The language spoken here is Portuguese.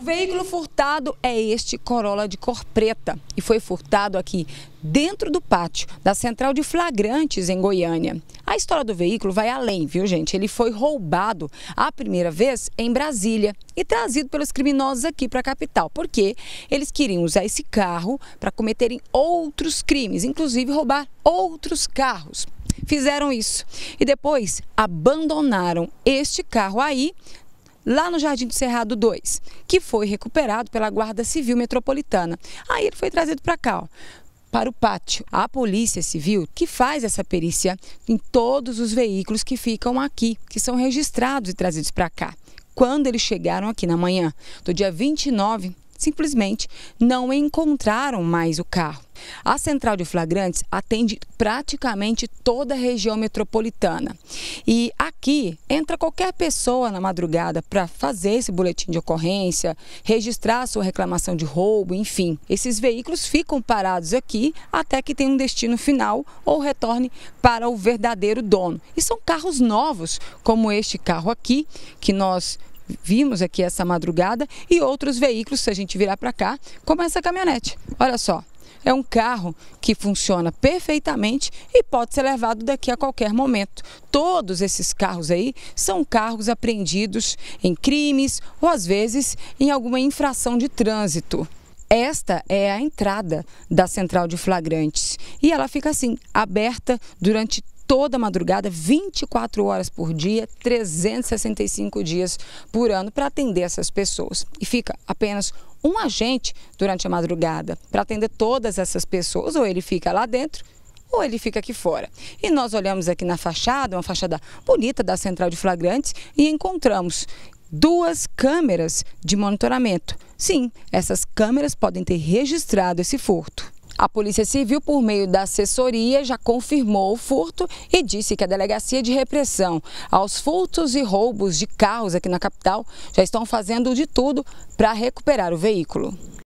O veículo furtado é este Corolla de cor preta e foi furtado aqui dentro do pátio da central de flagrantes em Goiânia. A história do veículo vai além, viu gente? Ele foi roubado a primeira vez em Brasília e trazido pelos criminosos aqui para a capital, porque eles queriam usar esse carro para cometerem outros crimes, inclusive roubar outros carros fizeram isso. E depois abandonaram este carro aí lá no Jardim do Cerrado 2, que foi recuperado pela Guarda Civil Metropolitana. Aí ele foi trazido para cá, ó para o pátio. A Polícia Civil que faz essa perícia em todos os veículos que ficam aqui, que são registrados e trazidos para cá. Quando eles chegaram aqui na manhã do dia 29 simplesmente não encontraram mais o carro. A central de flagrantes atende praticamente toda a região metropolitana. E aqui entra qualquer pessoa na madrugada para fazer esse boletim de ocorrência, registrar sua reclamação de roubo, enfim. Esses veículos ficam parados aqui até que tenham um destino final ou retorne para o verdadeiro dono. E são carros novos, como este carro aqui, que nós vimos aqui essa madrugada, e outros veículos, se a gente virar para cá, como essa caminhonete. Olha só. É um carro que funciona perfeitamente e pode ser levado daqui a qualquer momento. Todos esses carros aí são carros apreendidos em crimes ou às vezes em alguma infração de trânsito. Esta é a entrada da central de flagrantes e ela fica assim, aberta durante toda madrugada, 24 horas por dia, 365 dias por ano para atender essas pessoas. E fica apenas um agente durante a madrugada para atender todas essas pessoas, ou ele fica lá dentro ou ele fica aqui fora. E nós olhamos aqui na fachada, uma fachada bonita da Central de Flagrantes, e encontramos duas câmeras de monitoramento. Sim, essas câmeras podem ter registrado esse furto. A Polícia Civil, por meio da assessoria, já confirmou o furto e disse que a Delegacia de Repressão aos Furtos e Roubos de Carros aqui na capital já estão fazendo de tudo para recuperar o veículo.